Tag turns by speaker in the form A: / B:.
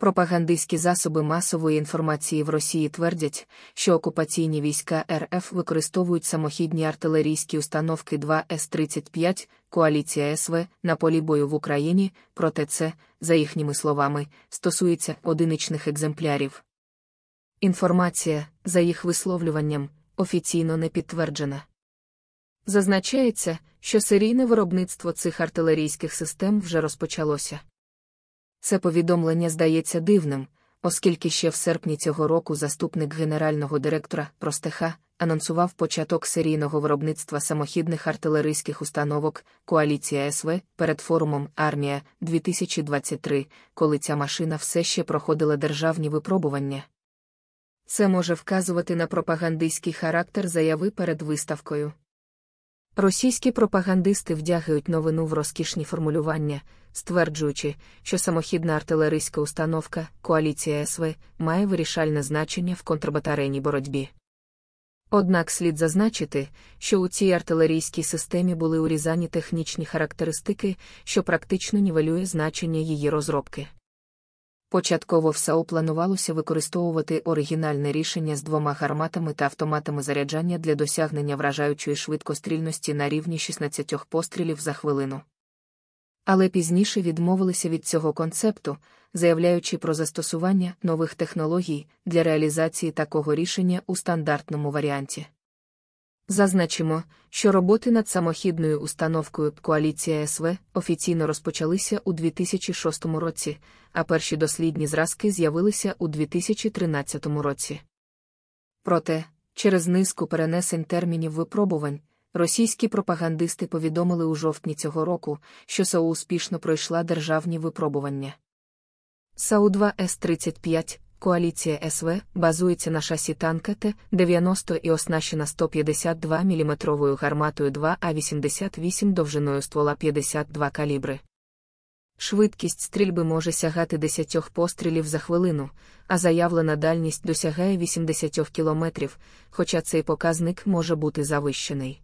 A: Пропагандистські засоби масової інформації в Росії твердять, що окупаційні війська РФ використовують самохідні артилерійські установки 2 с 35 коаліція СВ на полі бою в Україні, проте це, за їхніми словами, стосується одиничних екземплярів. Інформація, за їх висловлюванням, офіційно не підтверджена. Зазначається, що серійне виробництво цих артилерійських систем вже розпочалося. Це повідомлення здається дивним, оскільки ще в серпні цього року заступник генерального директора Простеха анонсував початок серійного виробництва самохідних артилерійських установок Коаліція СВ перед форумом Армія 2023, коли ця машина все ще проходила державні випробування. Це може вказувати на пропагандистський характер заяви перед виставкою. Російські пропагандисти вдягують новину в розкішні формулювання, стверджуючи, що самохідна артилерійська установка коаліція СВ має вирішальне значення в контрбатарейній боротьбі. Однак слід зазначити, що у цій артилерійській системі були урізані технічні характеристики, що практично нівелює значення її розробки. Початково ВСАО планувалося використовувати оригінальне рішення з двома гарматами та автоматами заряджання для досягнення вражаючої швидкострільності на рівні 16 пострілів за хвилину. Але пізніше відмовилися від цього концепту, заявляючи про застосування нових технологій для реалізації такого рішення у стандартному варіанті. Зазначимо, що роботи над самохідною установкою коаліція СВ офіційно розпочалися у 2006 році, а перші дослідні зразки з'явилися у 2013 році. Проте, через низку перенесень термінів випробувань, російські пропагандисти повідомили у жовтні цього року, що САУ успішно пройшла державні випробування. САУ 2 С 35 Коаліція СВ базується на шасі танка Т-90 і оснащена 152 мм гарматою 2А88 довжиною ствола 52 калібри. Швидкість стрільби може сягати 10 пострілів за хвилину, а заявлена дальність досягає 80 км, хоча цей показник може бути завищений.